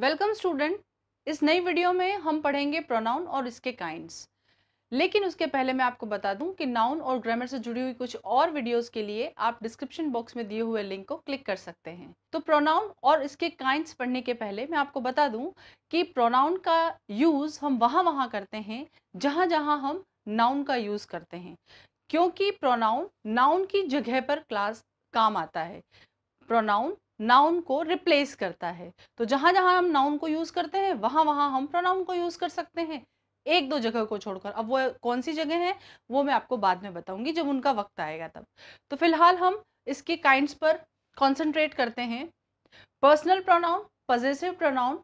welcome student इस नई video में हम पढ़ेंगे प्रोनाउन और इसके काइंड्स लेकिन उसके पहले मैं आपको बता दूं कि नाउन और ग्रामर से जुड़ी हुई कुछ और वीडियोस के लिए आप डिस्क्रिप्शन बॉक्स में दिए हुए लिंक को क्लिक कर सकते हैं तो प्रोनाउन और इसके काइंड्स पढ़ने के पहले मैं आपको बता दूं कि प्रोनाउन का यूज़ हम वहाँ वहाँ करते हैं जहाँ जहाँ हम नाउन का यूज़ करते हैं क्योंकि प्रोनाउन नाउन की जगह पर क्लास काम आता है प्रोनाउन नाउन को रिप्लेस करता है तो जहां जहां हम नाउन को यूज़ करते हैं वहां वहां हम प्रोनाउन को यूज़ कर सकते हैं एक दो जगह को छोड़कर अब वो कौन सी जगह है वो मैं आपको बाद में बताऊंगी जब उनका वक्त आएगा तब तो फिलहाल हम इसके काइंड पर कॉन्सेंट्रेट करते हैं personal pronoun positive pronoun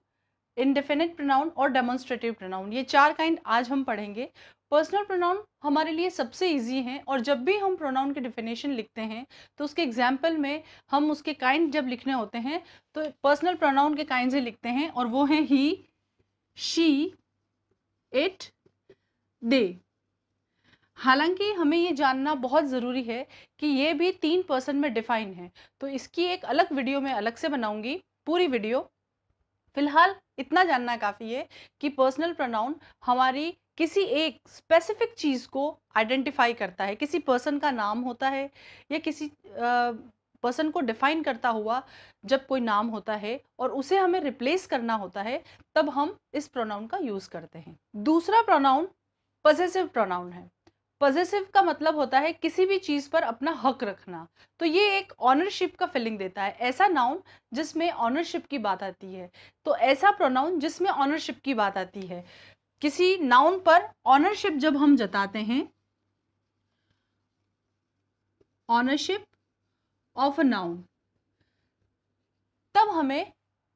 indefinite pronoun और डेमोन्स्ट्रेटिव प्रोनाउन ये चार काइंड आज हम पढ़ेंगे पर्सनल प्रोनाउन हमारे लिए सबसे इजी हैं और जब भी हम प्रोनाउन के डिफिनेशन लिखते हैं तो उसके एग्जाम्पल में हम उसके काइंड जब लिखने होते हैं तो पर्सनल प्रोनाउन के काइंड से लिखते हैं और वो हैं ही शी इट दे हालांकि हमें ये जानना बहुत ज़रूरी है कि ये भी तीन पर्सन में डिफाइन है तो इसकी एक अलग वीडियो में अलग से बनाऊंगी पूरी वीडियो फिलहाल इतना जानना काफ़ी है कि पर्सनल प्रोनाउन हमारी किसी एक स्पेसिफिक चीज़ को आइडेंटिफाई करता है किसी पर्सन का नाम होता है या किसी पर्सन को डिफाइन करता हुआ जब कोई नाम होता है और उसे हमें रिप्लेस करना होता है तब हम इस प्रोनाउन का यूज़ करते हैं दूसरा प्रोनाउन पजेसिव प्रोनाउन है पजेसिव का मतलब होता है किसी भी चीज़ पर अपना हक रखना तो ये एक ऑनरशिप का फीलिंग देता है ऐसा नाउन जिसमें ऑनरशिप की बात आती है तो ऐसा प्रोनाउन जिसमें ऑनरशिप की बात आती है किसी नाउन पर ऑनरशिप जब हम जताते हैं ऑनरशिप ऑफ अ नाउन तब हमें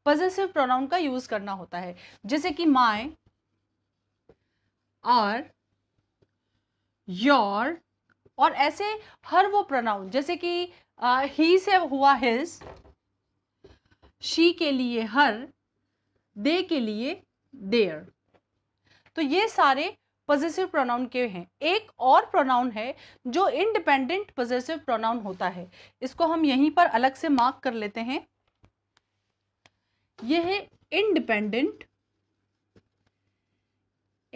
पजेसिव प्रोनाउन का यूज करना होता है जैसे कि माय आर योर और ऐसे हर वो प्रोनाउन जैसे कि ही से हुआ हिज शी के लिए हर दे के लिए देयर तो ये सारे पॉजिटिव प्रोनाउन के हैं एक और प्रोनाउन है जो इनडिपेंडेंट पॉजिटिव प्रोनाउन होता है इसको हम यहीं पर अलग से मार्क कर लेते हैं यह है इंडिपेंडेंट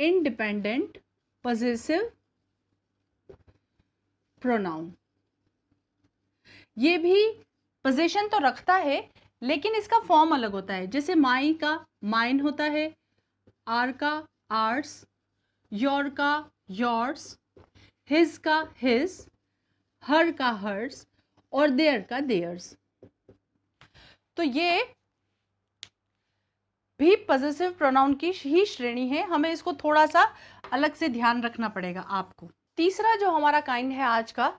इंडिपेंडेंट पॉजिटिव प्रोनाउन ये भी पोजेशन तो रखता है लेकिन इसका फॉर्म अलग होता है जैसे माई का माइन होता है आर का आर्स योर का योर्स हिज का हिज हर का हर्स और देयर का देयर्स तो ये भी पॉजिटिव प्रोनाउन की ही श्रेणी है हमें इसको थोड़ा सा अलग से ध्यान रखना पड़ेगा आपको तीसरा जो हमारा काइंड है आज का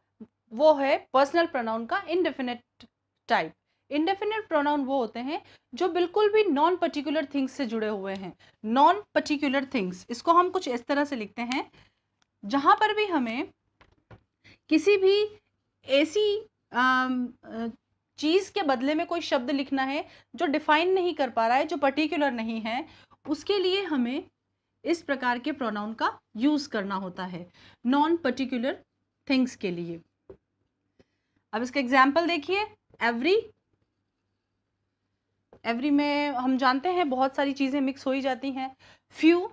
वो है पर्सनल प्रोनाउन का इनडेफिनेट टाइप इंडेफिनेट प्रोनाउन वो होते हैं जो बिल्कुल भी नॉन पर्टिकुलर थिंग्स से जुड़े हुए हैं नॉन पर्टिकुलर थिंग्स इसको हम कुछ इस तरह से लिखते हैं जहाँ पर भी हमें किसी भी ऐसी चीज़ के बदले में कोई शब्द लिखना है जो डिफाइन नहीं कर पा रहा है जो पर्टिकुलर नहीं है उसके लिए हमें इस प्रकार के प्रोनाउन का यूज़ करना होता है नॉन पर्टिकुलर थिंग्स के लिए अब इसका एग्जाम्पल देखिए एवरी एवरी में हम जानते हैं बहुत सारी चीज़ें मिक्स हो ही जाती हैं फ्यू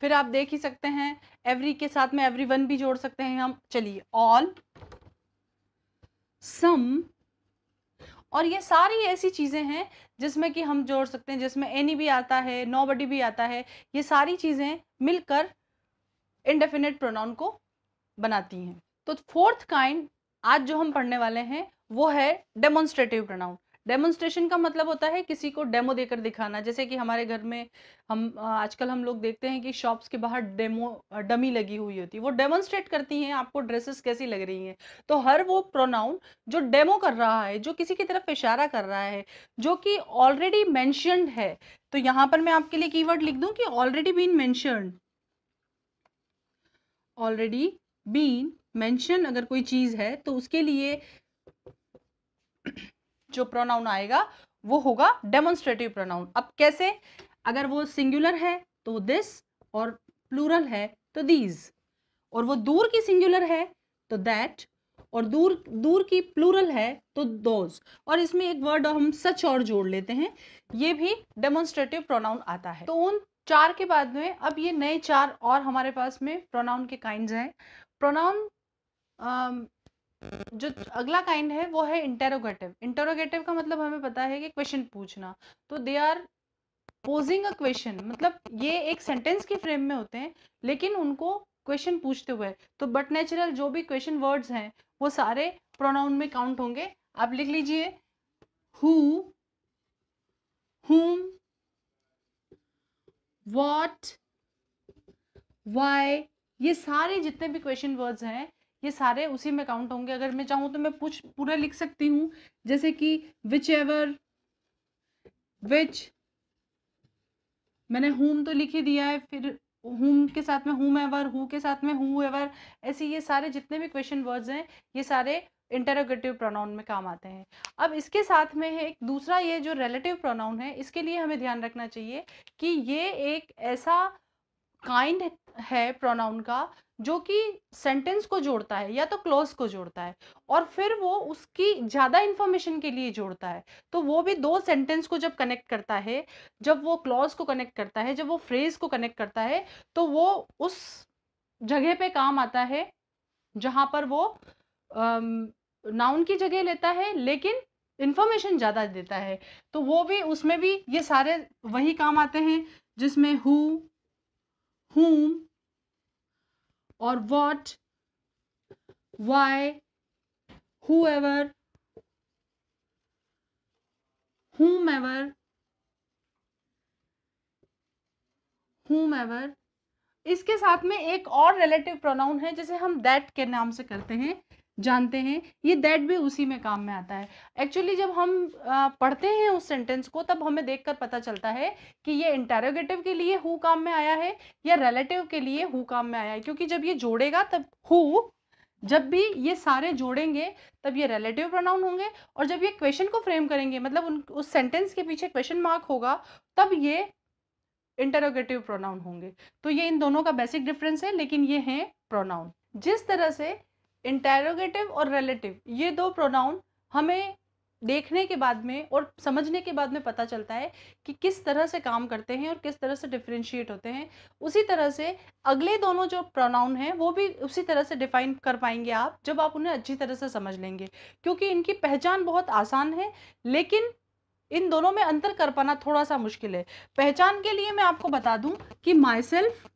फिर आप देख ही सकते हैं एवरी के साथ में एवरी वन भी जोड़ सकते हैं हम चलिए ऑल सम और ये सारी ऐसी चीज़ें हैं जिसमें कि हम जोड़ सकते हैं जिसमें एनी भी आता है नो बडी भी आता है ये सारी चीज़ें मिलकर इनडेफिनेट प्रोनाउन को बनाती हैं तो फोर्थ काइंड आज जो हम पढ़ने वाले हैं वो है डेमोन्स्ट्रेटिव प्रोनाउन डेमोन्स्ट्रेशन का मतलब होता है किसी को डेमो देकर दिखाना जैसे कि हमारे घर में हम आजकल हम लोग देखते हैं कि शॉप्स के बाहर डेमो डमी लगी हुई होती है वो डेमोन्स्ट्रेट करती हैं आपको ड्रेसेस कैसी लग रही हैं तो हर वो प्रोनाउन जो डेमो कर रहा है जो किसी की तरफ इशारा कर रहा है जो कि ऑलरेडी मैंशनड है तो यहाँ पर मैं आपके लिए की लिख दूँ कि already been mentioned already been mention अगर कोई चीज़ है तो उसके लिए जो प्रोनाउन आएगा वो होगा डेमोन्स्ट्रेटिव प्रोनाउन अब कैसे अगर वो सिंगुलर है तो दिस और प्लूरल है तो दीज और वो दूर की सिंगुलर है तो दैट और दूर दूर की प्लूरल है तो दोज और इसमें एक वर्ड हम सच और जोड़ लेते हैं ये भी डेमोन्स्ट्रेटिव प्रोनाउन आता है तो उन चार के बाद में अब ये नए चार और हमारे पास में प्रोनाउन के काइंड हैं प्रोनाउन जो अगला काइंड है वो है इंटेरोगेटिव इंटेरोगेटिव का मतलब हमें पता है कि क्वेश्चन पूछना तो they are posing a question मतलब ये एक सेंटेंस के फ्रेम में होते हैं लेकिन उनको क्वेश्चन पूछते हुए तो बट नेचुरल जो भी क्वेश्चन वर्ड्स हैं वो सारे प्रोनाउन में काउंट होंगे आप लिख लीजिए हु हुम वॉट वाई ये सारे जितने भी क्वेश्चन वर्ड्स हैं ये सारे उसी में काउंट होंगे अगर मैं चाहूँ तो मैं पूछ पूरा लिख सकती हूँ जैसे कि विच एवर विच मैंने होम तो लिख ही दिया है फिर हुम के साथ में हुम एवर हु के साथ में हु एवर ऐसे ये सारे जितने भी क्वेश्चन वर्ड्स हैं ये सारे इंटरोगेटिव प्रोनाउन में काम आते हैं अब इसके साथ में है एक दूसरा ये जो रिलेटिव प्रोनाउन है इसके लिए हमें ध्यान रखना चाहिए कि ये एक ऐसा काइंड है प्रोनाउन का जो कि सेंटेंस को जोड़ता है या तो क्लोज को जोड़ता है और फिर वो उसकी ज़्यादा इन्फॉर्मेशन के लिए जोड़ता है तो वो भी दो सेंटेंस को जब कनेक्ट करता है जब वो क्लॉज को कनेक्ट करता है जब वो फ्रेज को कनेक्ट करता है तो वो उस जगह पे काम आता है जहाँ पर वो नाउन की जगह लेता है लेकिन इन्फॉर्मेशन ज़्यादा देता है तो वो भी उसमें भी ये सारे वही काम आते हैं जिसमें हु हुम or what why ever whomever ever इसके साथ में एक और रिलेटिव प्रोनाउन है जिसे हम दैट के नाम से करते हैं जानते हैं ये दैट भी उसी में काम में आता है एक्चुअली जब हम पढ़ते हैं उस सेंटेंस को तब हमें देखकर पता चलता है कि ये इंटेरोगेटिव के लिए हु काम में आया है या रिलेटिव के लिए हु काम में आया है क्योंकि जब ये जोड़ेगा तब हु जब भी ये सारे जोड़ेंगे तब ये रिलेटिव प्रोनाउन होंगे और जब ये क्वेश्चन को फ्रेम करेंगे मतलब उन उस सेंटेंस के पीछे क्वेश्चन मार्क होगा तब ये इंटरोगेटिव प्रोनाउन होंगे तो ये इन दोनों का बेसिक डिफरेंस है लेकिन ये हैं प्रोनाउन जिस तरह से इंटेरोगेटिव और रिलेटिव ये दो प्रोनाउन हमें देखने के बाद में और समझने के बाद में पता चलता है कि किस तरह से काम करते हैं और किस तरह से डिफ्रेंशिएट होते हैं उसी तरह से अगले दोनों जो प्रोनाउन हैं वो भी उसी तरह से डिफाइन कर पाएंगे आप जब आप उन्हें अच्छी तरह से समझ लेंगे क्योंकि इनकी पहचान बहुत आसान है लेकिन इन दोनों में अंतर कर पाना थोड़ा सा मुश्किल है पहचान के लिए मैं आपको बता दूं कि माई सेल्फ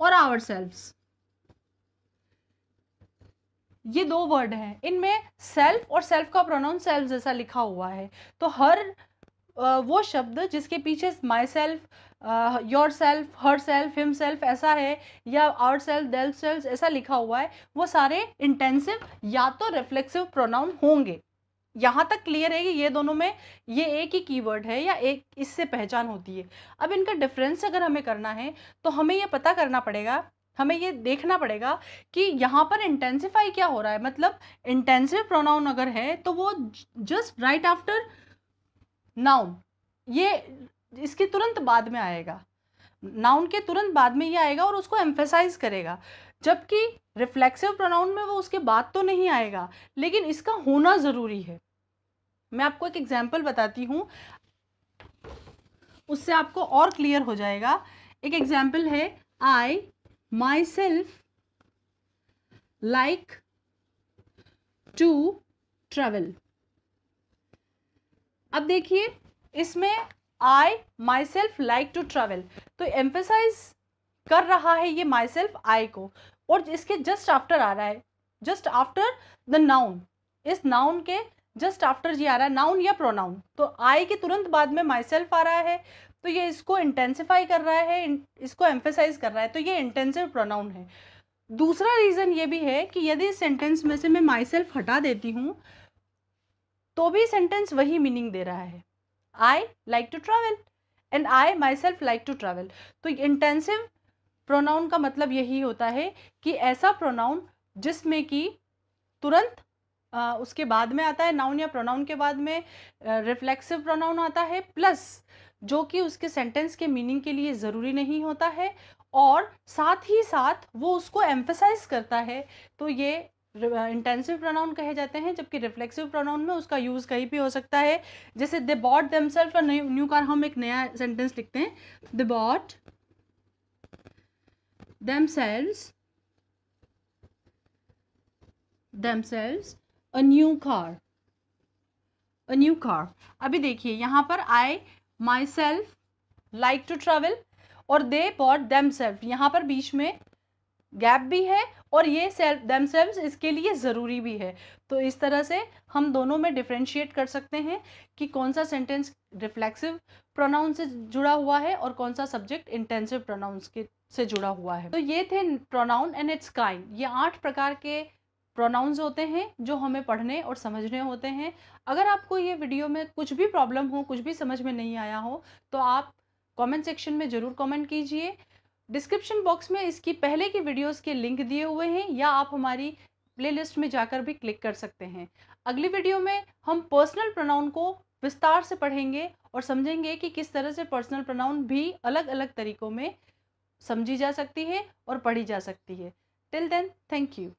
और आवर सेल्फ्स ये दो वर्ड हैं इनमें सेल्फ और सेल्फ का प्रोनाउन सेल्फ जैसा लिखा हुआ है तो हर वो शब्द जिसके पीछे myself yourself herself himself ऐसा है या आवर सेल्फ देल्फ सेल्फ ऐसा लिखा हुआ है वो सारे इंटेंसिव या तो रिफ्लेक्सिव प्रोनाउन होंगे यहाँ तक क्लियर है कि ये दोनों में ये एक ही कीवर्ड है या एक इससे पहचान होती है अब इनका डिफरेंस अगर हमें करना है तो हमें ये पता करना पड़ेगा हमें ये देखना पड़ेगा कि यहाँ पर इंटेंसिफाई क्या हो रहा है मतलब इंटेंसिव प्रोनाउन अगर है तो वो जस्ट राइट आफ्टर नाउन ये इसके तुरंत बाद में आएगा नाउन के तुरंत बाद में ये आएगा और उसको एम्फेसाइज करेगा जबकि रिफ्लेक्सिव प्रोनाउन में वो उसके बाद तो नहीं आएगा लेकिन इसका होना ज़रूरी है मैं आपको एक एग्जाम्पल बताती हूँ उससे आपको और क्लियर हो जाएगा एक एग्जाम्पल है आई myself like to travel अब देखिए इसमें I myself like to travel तो एम्फेसाइज कर रहा है ये माई सेल्फ आई को और इसके जस्ट आफ्टर आ रहा है जस्ट आफ्टर द नाउन इस नाउन के जस्ट आफ्टर जी आ रहा है नाउन या प्रोनाउन तो आई के तुरंत बाद में माई सेल्फ आ रहा है तो ये इसको इंटेंसिफाई कर रहा है इसको एम्फेसाइज कर रहा है तो ये इंटेंसिव प्रोनाउन है दूसरा रीज़न ये भी है कि यदि सेंटेंस में से मैं माई सेल्फ हटा देती हूँ तो भी सेंटेंस वही मीनिंग दे रहा है I like to travel and I myself like to travel तो इंटेंसिव प्रोनाउन का मतलब यही होता है कि ऐसा प्रोनाउन जिसमें कि तुरंत आ, उसके बाद में आता है नाउन या प्रोनाउन के बाद में रिफ्लेक्सिव प्रोनाउन आता है प्लस जो कि उसके सेंटेंस के मीनिंग के लिए ज़रूरी नहीं होता है और साथ ही साथ वो उसको एम्फेसाइज करता है तो ये इंटेंसिव प्रोनाउन कहे जाते हैं जबकि रिफ्लेक्सिव प्रोनाउन में उसका यूज़ कहीं भी हो सकता है जैसे they bought themselves new car हम एक नया सेंटेंस लिखते हैं the bot them them themselves a new car a new car अभी देखिए यहाँ पर I myself like to travel और दे बॉट देम सेल्फ यहाँ पर बीच में गैप भी है और ये सेल्फ देम सेल्फ इसके लिए ज़रूरी भी है तो इस तरह से हम दोनों में डिफ्रेंशिएट कर सकते हैं कि कौन सा सेंटेंस रिफ्लेक्सिव प्रोनाउन से जुड़ा हुआ है और कौन सा सब्जेक्ट इंटेंसिव प्रोनाउंस के से जुड़ा हुआ है तो ये थे प्रोनाउन एंड इट्स काइंड ये आठ प्रकार के प्रोनाउंस होते हैं जो हमें पढ़ने और समझने होते हैं अगर आपको ये वीडियो में कुछ भी प्रॉब्लम हो कुछ भी समझ में नहीं आया हो तो आप कमेंट सेक्शन में ज़रूर कमेंट कीजिए डिस्क्रिप्शन बॉक्स में इसकी पहले की वीडियोस के लिंक दिए हुए हैं या आप हमारी प्लेलिस्ट में जाकर भी क्लिक कर सकते हैं अगली वीडियो में हम पर्सनल प्रोनाउन को विस्तार से पढ़ेंगे और समझेंगे कि किस तरह से पर्सनल प्रोनाउन भी अलग अलग तरीक़ों में समझी जा सकती है और पढ़ी जा सकती है टिल देन थैंक यू